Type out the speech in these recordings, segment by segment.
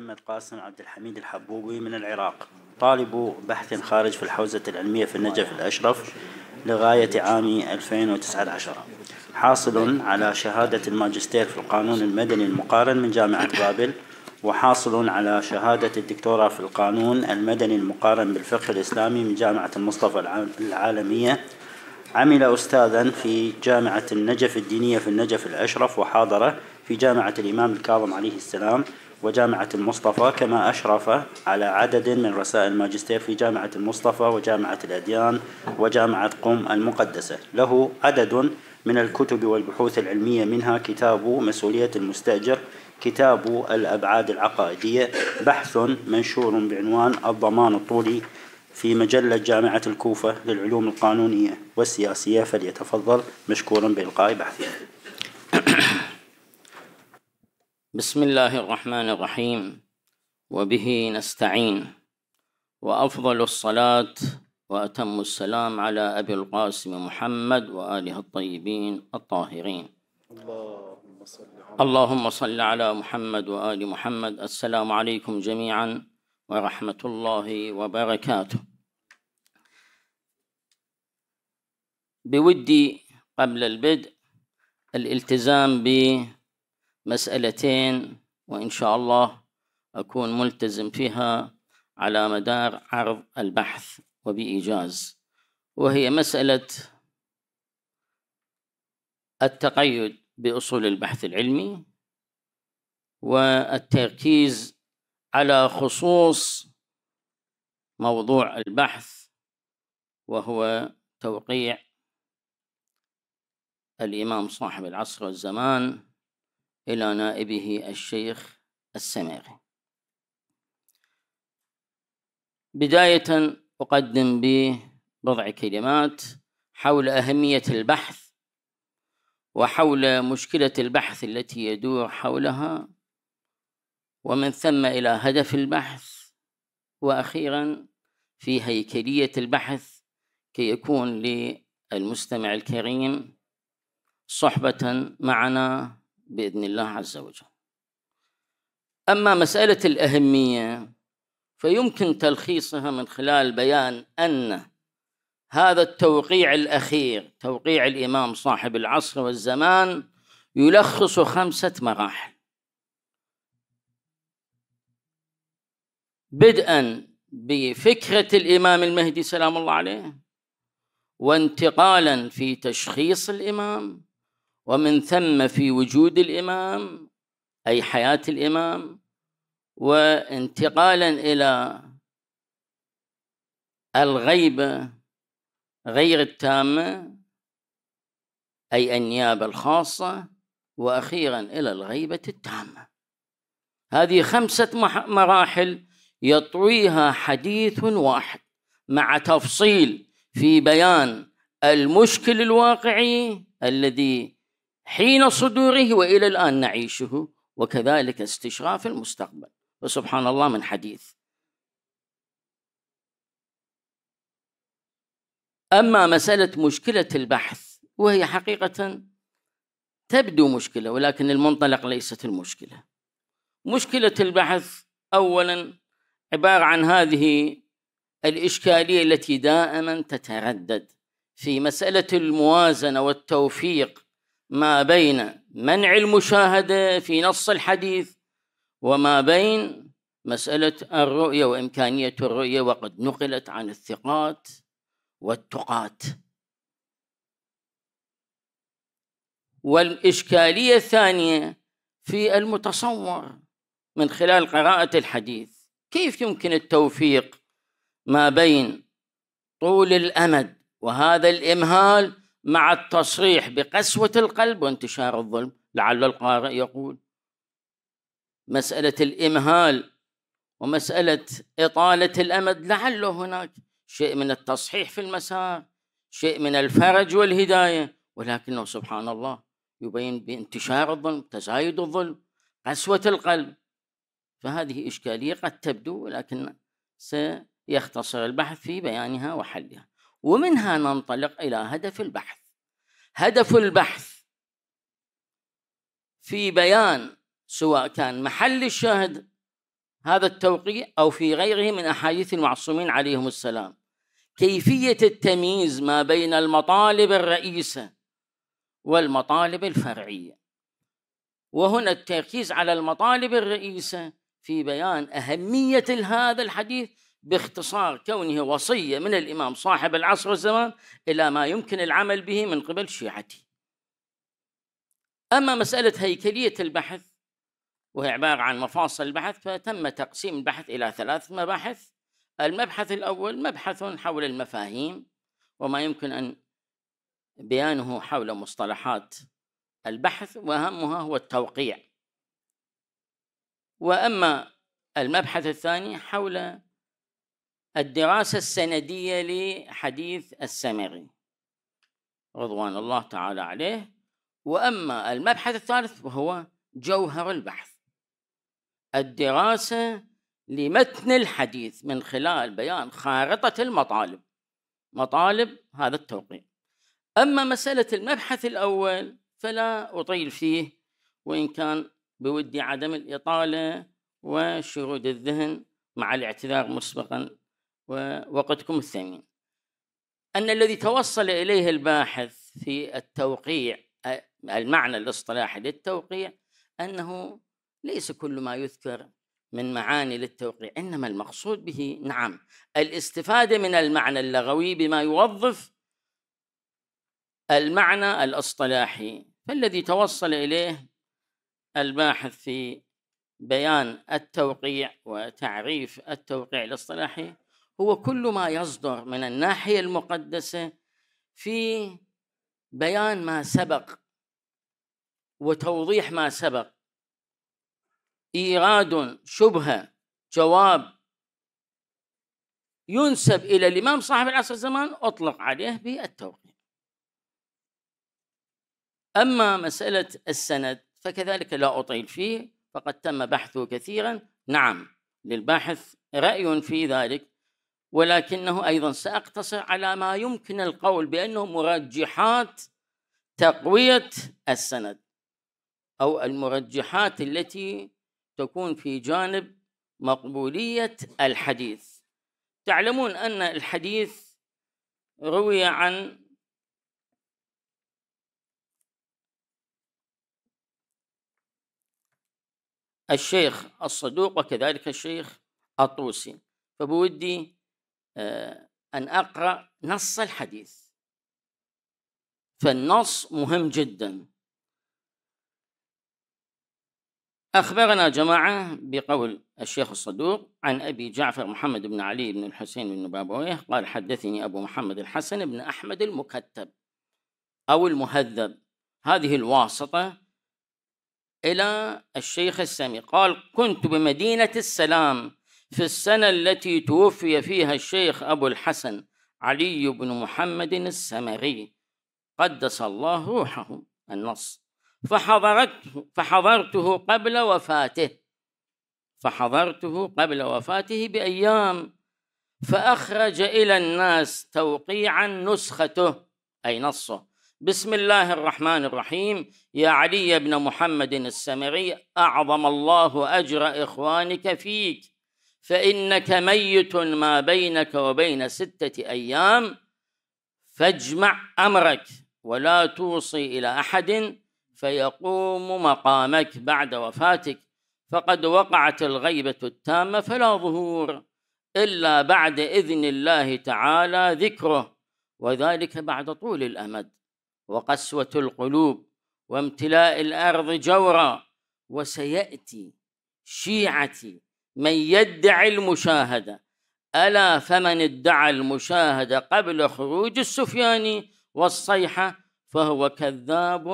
محمد قاسم عبد الحميد الحبوبي من العراق طالب بحث خارج في الحوزة العلمية في النجف الأشرف لغاية عام 2019 حاصل على شهادة الماجستير في القانون المدني المقارن من جامعة بابل وحاصل على شهادة الدكتوراه في القانون المدني المقارن بالفقه الإسلامي من جامعة المصطفى العالمية عمل أستاذا في جامعة النجف الدينية في النجف الأشرف وحاضرة في جامعة الإمام الكاظم عليه السلام وجامعة المصطفى كما أشرف على عدد من رسائل الماجستير في جامعة المصطفى وجامعة الأديان وجامعة قم المقدسة له عدد من الكتب والبحوث العلمية منها كتاب مسؤولية المستأجر كتاب الأبعاد العقائدية بحث منشور بعنوان الضمان الطولي في مجلة جامعة الكوفة للعلوم القانونية والسياسية فليتفضل مشكورا بإلقاء بحثه بسم الله الرحمن الرحيم وبه نستعين وافضل الصلاه واتم السلام على ابي القاسم محمد واله الطيبين الطاهرين اللهم صل على, اللهم صل على محمد وال محمد السلام عليكم جميعا ورحمه الله وبركاته بودي قبل البدء الالتزام ب مسألتين وإن شاء الله أكون ملتزم فيها على مدار عرض البحث وبإيجاز وهي مسألة التقيد بأصول البحث العلمي والتركيز على خصوص موضوع البحث وهو توقيع الإمام صاحب العصر والزمان إلى نائبه الشيخ السميري بداية أقدم ببضع كلمات حول أهمية البحث وحول مشكلة البحث التي يدور حولها ومن ثم إلى هدف البحث وأخيرا في هيكلية البحث كي يكون للمستمع الكريم صحبة معنا باذن الله عز وجل. اما مساله الاهميه فيمكن تلخيصها من خلال بيان ان هذا التوقيع الاخير توقيع الامام صاحب العصر والزمان يلخص خمسه مراحل. بدءا بفكره الامام المهدي سلام الله عليه وانتقالا في تشخيص الامام ومن ثم في وجود الإمام أي حياة الإمام وانتقالا إلى الغيبة غير التامة أي النيابة الخاصة وأخيرا إلى الغيبة التامة هذه خمسة مراحل يطويها حديث واحد مع تفصيل في بيان المشكل الواقعي الذي حين صدوره والى الان نعيشه وكذلك استشراف المستقبل وسبحان الله من حديث اما مساله مشكله البحث وهي حقيقه تبدو مشكله ولكن المنطلق ليست المشكله مشكله البحث اولا عباره عن هذه الاشكاليه التي دائما تتردد في مساله الموازنه والتوفيق ما بين منع المشاهدة في نص الحديث وما بين مسألة الرؤية وإمكانية الرؤية وقد نقلت عن الثقات والتقات والإشكالية الثانية في المتصور من خلال قراءة الحديث كيف يمكن التوفيق ما بين طول الأمد وهذا الإمهال مع التصريح بقسوة القلب وانتشار الظلم لعل القارئ يقول مسألة الإمهال ومسألة إطالة الأمد لعله هناك شيء من التصحيح في المسار شيء من الفرج والهداية ولكنه سبحان الله يبين بانتشار الظلم تزايد الظلم قسوة القلب فهذه إشكالية قد تبدو ولكن سيختصر البحث في بيانها وحلها ومنها ننطلق الى هدف البحث هدف البحث في بيان سواء كان محل الشاهد هذا التوقيع او في غيره من احاديث المعصومين عليهم السلام كيفيه التمييز ما بين المطالب الرئيسه والمطالب الفرعيه وهنا التركيز على المطالب الرئيسه في بيان اهميه هذا الحديث باختصار كونه وصية من الإمام صاحب العصر والزمان إلى ما يمكن العمل به من قبل شيعته أما مسألة هيكلية البحث وهي عبارة عن مفاصل البحث فتم تقسيم البحث إلى ثلاث مباحث المبحث الأول مبحث حول المفاهيم وما يمكن أن بيانه حول مصطلحات البحث وأهمها هو التوقيع وأما المبحث الثاني حول الدراسة السندية لحديث السمري رضوان الله تعالى عليه وأما المبحث الثالث وهو جوهر البحث الدراسة لمتن الحديث من خلال بيان خارطة المطالب مطالب هذا التوقيع أما مسألة المبحث الأول فلا أطيل فيه وإن كان بودي عدم الإطالة وشرود الذهن مع الاعتذار مسبقا ووقتكم الثمين أن الذي توصل إليه الباحث في التوقيع المعنى الاصطلاحي للتوقيع أنه ليس كل ما يذكر من معاني للتوقيع إنما المقصود به نعم الاستفادة من المعنى اللغوي بما يوظف المعنى الاصطلاحي فالذي توصل إليه الباحث في بيان التوقيع وتعريف التوقيع الاصطلاحي هو كل ما يصدر من الناحية المقدسة في بيان ما سبق وتوضيح ما سبق إيراد شبهة جواب ينسب إلى الإمام صاحب العصر الزمان أطلق عليه بالتوقيع أما مسألة السند فكذلك لا أطيل فيه فقد تم بحثه كثيرا نعم للباحث رأي في ذلك ولكنه ايضا ساقتصر على ما يمكن القول بانه مرجحات تقويه السند او المرجحات التي تكون في جانب مقبوليه الحديث تعلمون ان الحديث روي عن الشيخ الصدوق وكذلك الشيخ الطوسي فبودي آه، أن أقرأ نص الحديث فالنص مهم جدا أخبرنا جماعة بقول الشيخ الصدوق عن أبي جعفر محمد بن علي بن الحسين بن بابويه قال حدثني أبو محمد الحسن بن أحمد المكتب أو المهذب هذه الواسطة إلى الشيخ السامي قال كنت بمدينة السلام في السنة التي توفي فيها الشيخ أبو الحسن علي بن محمد السمري قدس الله روحه النص فحضرته فحضرته قبل وفاته فحضرته قبل وفاته بأيام فأخرج إلى الناس توقيعا نسخته أي نصه بسم الله الرحمن الرحيم يا علي بن محمد السمري أعظم الله أجر إخوانك فيك فإنك ميت ما بينك وبين ستة أيام فاجمع أمرك ولا توصي إلى أحد فيقوم مقامك بعد وفاتك فقد وقعت الغيبة التامة فلا ظهور إلا بعد إذن الله تعالى ذكره وذلك بعد طول الأمد وقسوة القلوب وامتلاء الأرض جورا وسيأتي شيعتي من يدعي المشاهدة ألا فمن ادعى المشاهدة قبل خروج السفياني والصيحة فهو كذاب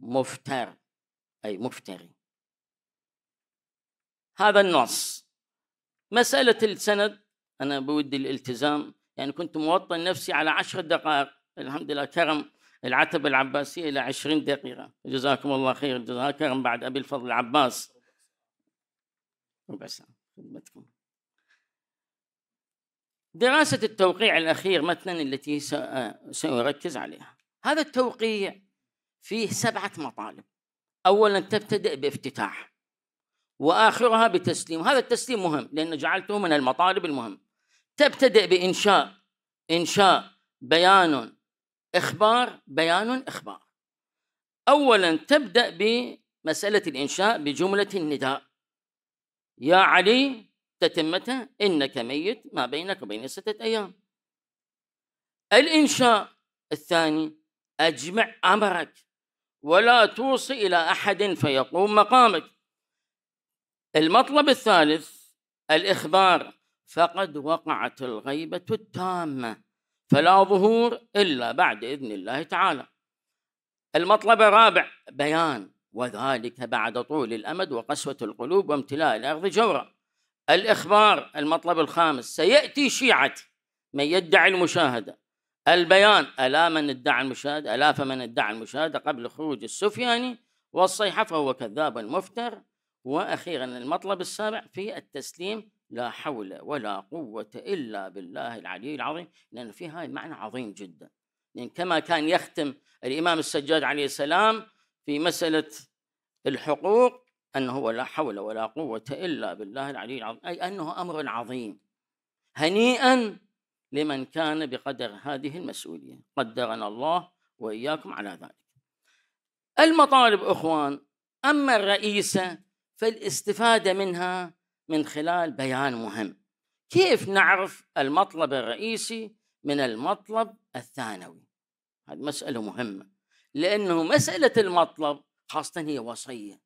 مفتر أي مفتري هذا النص مسألة السند أنا بودي الالتزام يعني كنت موطن نفسي على عشر دقائق الحمد لله كرم العتبة العباسية إلى عشرين دقيقة جزاكم الله خير جزاكم كرم بعد أبي الفضل العباس خدمتكم دراسة التوقيع الأخير مثلا التي سأركز عليها هذا التوقيع فيه سبعة مطالب أولا تبتدئ بافتتاح وآخرها بتسليم هذا التسليم مهم لأنه جعلته من المطالب المهم تبتدئ بإنشاء إنشاء بيان إخبار بيان إخبار أولا تبدأ بمسألة الإنشاء بجملة النداء يا علي تتمتها إنك ميت ما بينك وبين ستة أيام الإنشاء الثاني أجمع أمرك ولا توصي إلى أحد فيقوم مقامك المطلب الثالث الإخبار فقد وقعت الغيبة التامة فلا ظهور إلا بعد إذن الله تعالى المطلب الرابع بيان وذلك بعد طول الأمد وقسوة القلوب وامتلاء الأرض جورا الإخبار المطلب الخامس سيأتي شيعة من يدعي المشاهدة البيان ألا من ادعى المشاهدة ألا فمن ادعى المشاهدة قبل خروج السفياني والصيحة فهو كذاب مفتر وأخيرا المطلب السابع في التسليم لا حول ولا قوة إلا بالله العلي العظيم لأن في هاي معنى عظيم جدا لأن كما كان يختم الإمام السجاد عليه السلام في مسألة الحقوق أنه لا حول ولا قوة إلا بالله العلي العظيم أي أنه أمر عظيم هنيئا لمن كان بقدر هذه المسؤولية قدرنا الله وإياكم على ذلك المطالب إخوان أما الرئيسة فالاستفادة منها من خلال بيان مهم كيف نعرف المطلب الرئيسي من المطلب الثانوي هذه مسألة مهمة لأنه مسألة المطلب خاصة هي وصية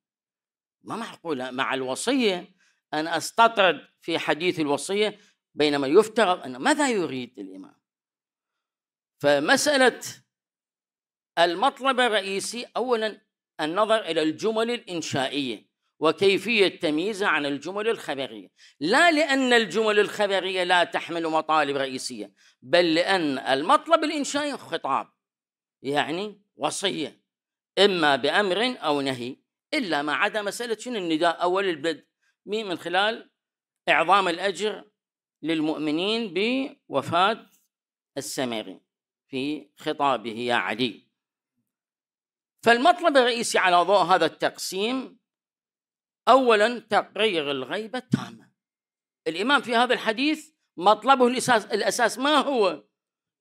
ما معقولة مع الوصية أن أستطرد في حديث الوصية بينما يفترض أن ماذا يريد الإمام فمسألة المطلب الرئيسي أولا النظر إلى الجمل الإنشائية وكيفية تمييزها عن الجمل الخبرية لا لأن الجمل الخبرية لا تحمل مطالب رئيسية بل لأن المطلب الإنشائي خطاب يعني وصية إما بأمر أو نهي إلا ما عدا مسألة شنو النداء أول البدء من خلال إعظام الأجر للمؤمنين بوفاة السمري في خطابه يا علي فالمطلب الرئيسي على ضوء هذا التقسيم أولا تقرير الغيبة التامة الإمام في هذا الحديث مطلبه الأساس, الأساس ما هو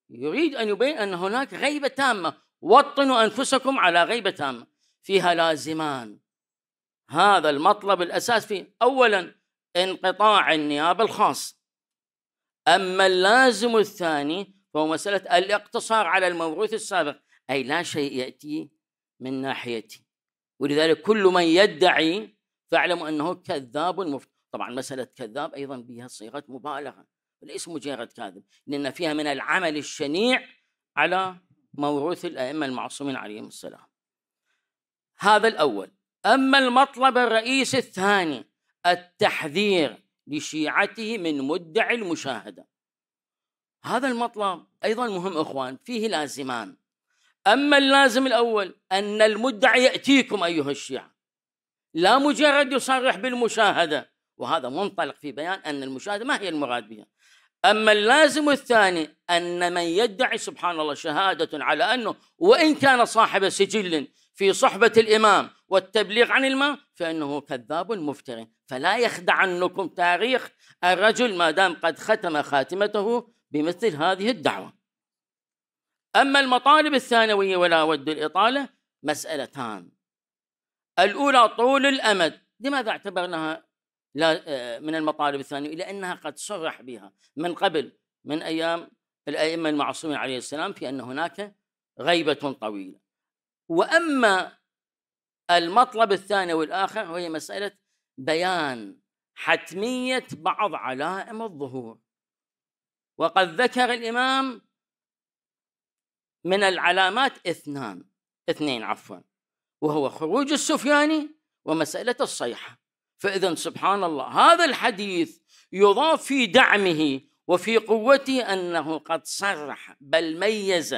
يريد أن يبين أن هناك غيبة تامة وطنوا أنفسكم على غيبة تامه فيها لازمان هذا المطلب الأساس فيه أولا انقطاع النيابة الخاص أما اللازم الثاني فهو مسألة الاقتصار على الموروث السابق أي لا شيء يأتي من ناحيتي ولذلك كل من يدعي فاعلم أنه كذاب مفت... طبعا مسألة كذاب أيضا بها صيغة مبالغة ليس مجرد كاذب لأن فيها من العمل الشنيع على موروث الأئمة المعصومين عليهم السلام هذا الأول أما المطلب الرئيسي الثاني التحذير لشيعته من مدعي المشاهدة هذا المطلب أيضا مهم إخوان فيه لازمان أما اللازم الأول أن المدعي يأتيكم أيها الشيعة لا مجرد يصرح بالمشاهدة وهذا منطلق في بيان أن المشاهدة ما هي المراد بها أما اللازم الثاني أن من يدعي سبحان الله شهادة على أنه وإن كان صاحب سجل في صحبة الإمام والتبليغ عن الإمام فإنه كذاب مفتر فلا يخدعنكم تاريخ الرجل ما دام قد ختم خاتمته بمثل هذه الدعوة أما المطالب الثانوية ولا أود الإطالة مسألتان الأولى طول الأمد لماذا اعتبرناها لا آه، من المطالب الثانية إلى أنها قد صرح بها من قبل من أيام الأئمة المعصومين عليه السلام في أن هناك غيبة طويلة وأما المطلب الثاني والآخر وهي مسألة بيان حتمية بعض علائم الظهور وقد ذكر الإمام من العلامات اثنان اثنين عفوا وهو خروج السفياني ومسألة الصيحة فإذا سبحان الله هذا الحديث يضاف في دعمه وفي قوته أنه قد صرح بل ميز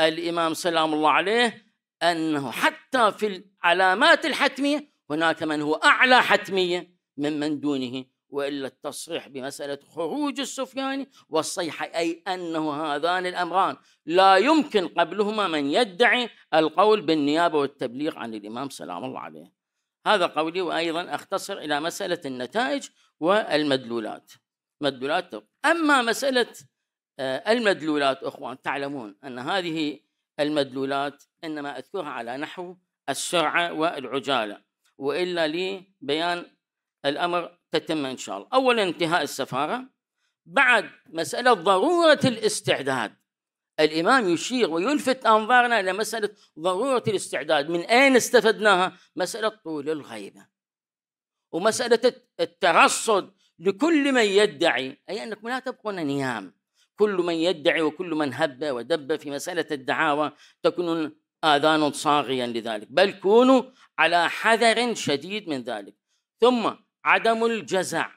الإمام سلام الله عليه أنه حتى في العلامات الحتمية هناك من هو أعلى حتمية ممن دونه وإلا التصريح بمسألة خروج السفياني والصيحة أي أنه هذان الأمران لا يمكن قبلهما من يدعي القول بالنيابة والتبليغ عن الإمام سلام الله عليه هذا قولي وأيضا أختصر إلى مسألة النتائج والمدلولات مدلولات أما مسألة آه، المدلولات أخوان تعلمون أن هذه المدلولات إنما أذكرها على نحو السرعة والعجالة وإلا لبيان الأمر تتم إن شاء الله أولا انتهاء السفارة بعد مسألة ضرورة الاستعداد الإمام يشير ويلفت أنظارنا إلى مسألة ضرورة الاستعداد من أين استفدناها؟ مسألة طول الغيبة ومسألة الترصد لكل من يدعي أي أنكم لا تبقون نيام كل من يدعي وكل من هب ودب في مسألة الدعاوى تكون آذان صاغيا لذلك بل كونوا على حذر شديد من ذلك ثم عدم الجزع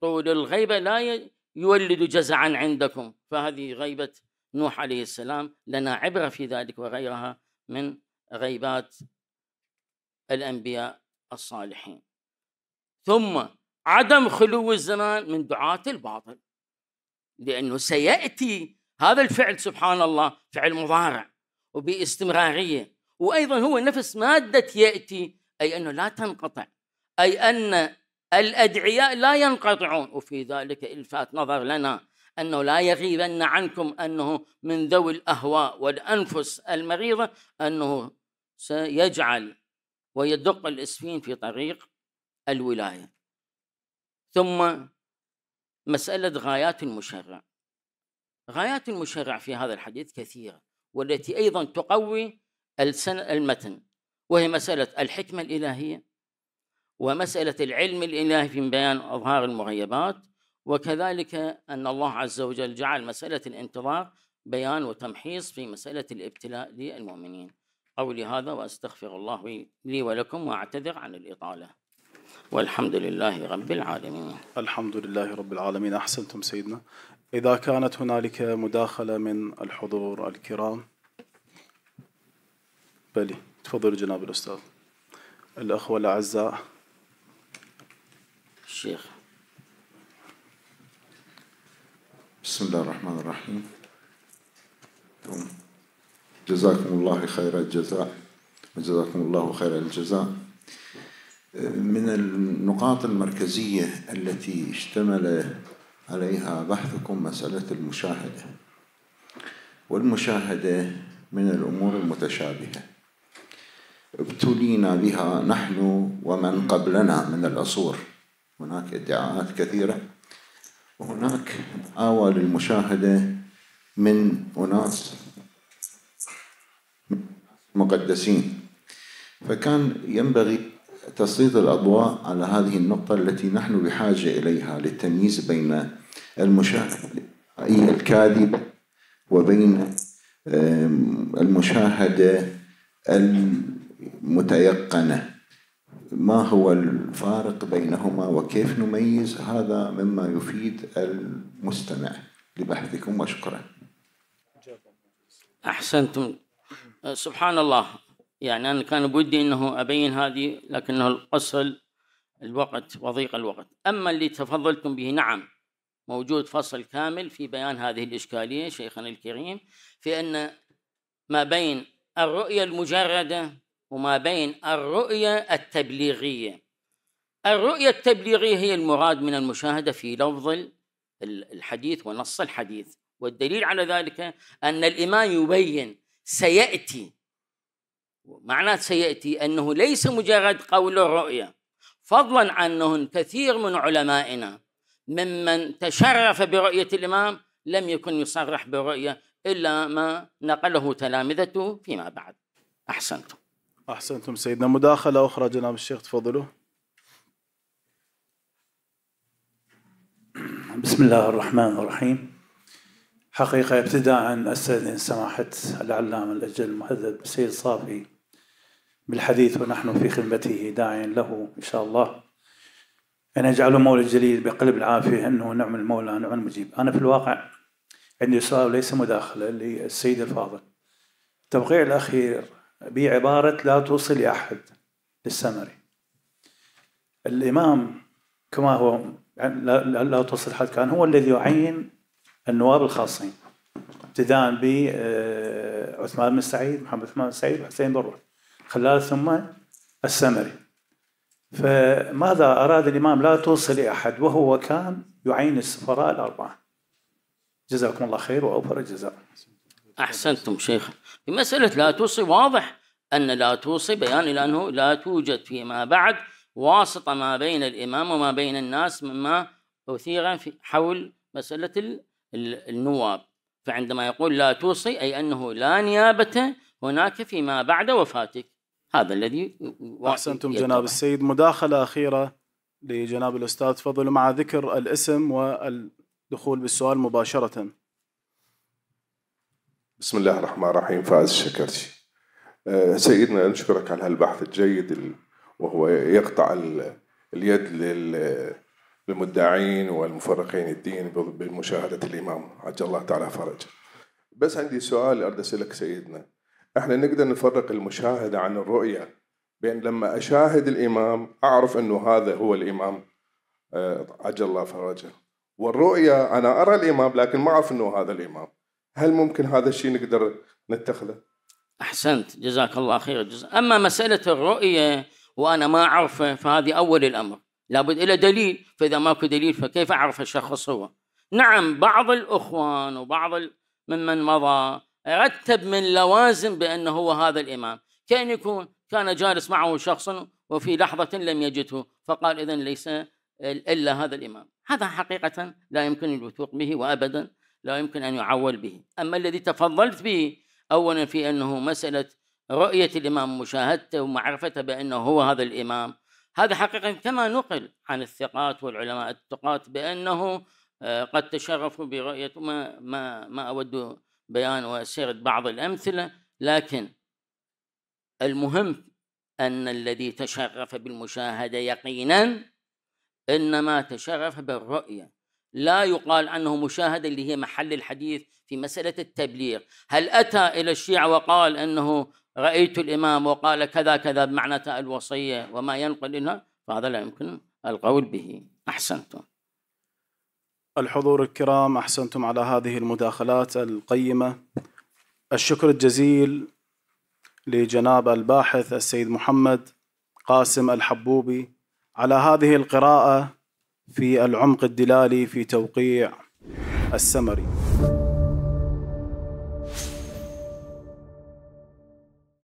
طول الغيبة لا يولد جزعا عندكم فهذه غيبة نوح عليه السلام لنا عبرة في ذلك وغيرها من غيبات الأنبياء الصالحين ثم عدم خلو الزمان من دعاة الباطل لأنه سيأتي هذا الفعل سبحان الله فعل مضارع وباستمرارية وأيضا هو نفس مادة يأتي أي أنه لا تنقطع أي أن الأدعياء لا ينقطعون وفي ذلك إلفات نظر لنا أنه لا يغيبن عنكم أنه من ذوي الأهواء والأنفس المريضة أنه سيجعل ويدق الإسفين في طريق الولاية ثم مسألة غايات المشرع غايات المشرع في هذا الحديث كثيرة والتي أيضا تقوي المتن وهي مسألة الحكمة الإلهية ومسألة العلم الإلهي في بيان أظهار المغيبات وكذلك أن الله عز وجل جعل مسألة الانتظار بيان وتمحيص في مسألة الابتلاء للمؤمنين قولي هذا وأستغفر الله لي ولكم وأعتذر عن الإطالة والحمد لله رب العالمين الحمد لله رب العالمين أحسنتم سيدنا إذا كانت هنالك مداخلة من الحضور الكرام بلي تفضل جناب الأستاذ الأخوة الأعزاء الشيخ بسم الله الرحمن الرحيم جزاكم الله خير الجزاء وجزاكم الله خير الجزاء من النقاط المركزية التي اشتمل عليها بحثكم مسألة المشاهدة والمشاهدة من الأمور المتشابهة ابتلينا بها نحن ومن قبلنا من العصور هناك ادعاءات كثيرة هناك آوى للمشاهدة من أناس مقدسين فكان ينبغي تسليط الأضواء على هذه النقطة التي نحن بحاجة إليها للتمييز بين المشاهد الكاذب وبين المشاهدة المتيقنة ما هو الفارق بينهما وكيف نميز هذا مما يفيد المستمع لبحثكم وشكرا أحسنتم سبحان الله يعني أنا كان بودي أنه أبين هذه لكنه الأصل الوقت وضيق الوقت أما اللي تفضلتم به نعم موجود فصل كامل في بيان هذه الإشكالية شيخنا الكريم في أن ما بين الرؤية المجردة وما بين الرؤية التبليغية الرؤية التبليغية هي المراد من المشاهدة في لفظ الحديث ونص الحديث والدليل على ذلك أن الإمام يبين سيأتي معنى سيأتي أنه ليس مجرد قول الرؤية فضلا عنه كثير من علمائنا ممن تشرف برؤية الإمام لم يكن يصرح برؤية إلا ما نقله تلامذته فيما بعد أحسنتم أحسنتم سيدنا مداخلة أخرى جناب الشيخ تفضلوا بسم الله الرحمن الرحيم حقيقة ابتداء أستأذن سماحة العلامة الأجل المهذب السيد صافي بالحديث ونحن في خدمته داعيا له إن شاء الله أن يجعل مولى الجليل بقلب العافية أنه نعم المولى نعم المجيب أنا في الواقع عندي سؤال ليس مداخلة للسيد الفاضل التوقيع الأخير بعبارة لا توصل لأحد للسمري الإمام كما هو لا, توصل أحد كان هو الذي يعين النواب الخاصين ابتداء ب آه، عثمان بن سعيد محمد عثمان بن سعيد وحسين بن خلال ثم السمري فماذا أراد الإمام لا توصل لأحد وهو كان يعين السفراء الأربعة جزاكم الله خير وأوفر الجزاء أحسنتم شيخ في مسألة لا توصي واضح أن لا توصي بيان لأنه لا توجد فيما بعد واسطة ما بين الإمام وما بين الناس مما أثير في حول مسألة النواب فعندما يقول لا توصي أي أنه لا نيابة هناك فيما بعد وفاتك هذا الذي أحسنتم جناب السيد مداخلة أخيرة لجناب الأستاذ فضل مع ذكر الاسم والدخول بالسؤال مباشرة بسم الله الرحمن الرحيم فائز الشكرشي آه، سيدنا نشكرك على هالبحث الجيد وهو يقطع اليد للمدعين والمفرقين الدين بمشاهدة الإمام عجل الله تعالى فرج بس عندي سؤال أريد أسألك سيدنا احنا نقدر نفرق المشاهدة عن الرؤية بين لما أشاهد الإمام أعرف أنه هذا هو الإمام آه، عجل الله فرجه والرؤية أنا أرى الإمام لكن ما أعرف أنه هذا الإمام هل ممكن هذا الشيء نقدر نتخذه؟ احسنت جزاك الله خير جزا. اما مساله الرؤيه وانا ما اعرفه فهذه اول الامر لابد الى دليل فاذا ماكو دليل فكيف اعرف الشخص هو؟ نعم بعض الاخوان وبعض ممن مضى رتب من لوازم بانه هو هذا الامام كان يكون كان جالس معه شخص وفي لحظه لم يجده فقال اذا ليس الا هذا الامام هذا حقيقه لا يمكن الوثوق به وابدا لا يمكن أن يعول به أما الذي تفضلت به أولا في أنه مسألة رؤية الإمام مشاهدته ومعرفته بأنه هو هذا الإمام هذا حقيقة كما نقل عن الثقات والعلماء الثقات بأنه آه، قد تشرفوا برؤية ما, ما, ما أود بيان وسرد بعض الأمثلة لكن المهم أن الذي تشرف بالمشاهدة يقينا إنما تشرف بالرؤية لا يقال عنه مشاهدة اللي هي محل الحديث في مسألة التبليغ هل أتى إلى الشيعة وقال أنه رأيت الإمام وقال كذا كذا بمعنى الوصية وما ينقل إلها فهذا لا يمكن القول به أحسنتم الحضور الكرام أحسنتم على هذه المداخلات القيمة الشكر الجزيل لجناب الباحث السيد محمد قاسم الحبوبي على هذه القراءة في العمق الدلالي في توقيع السمري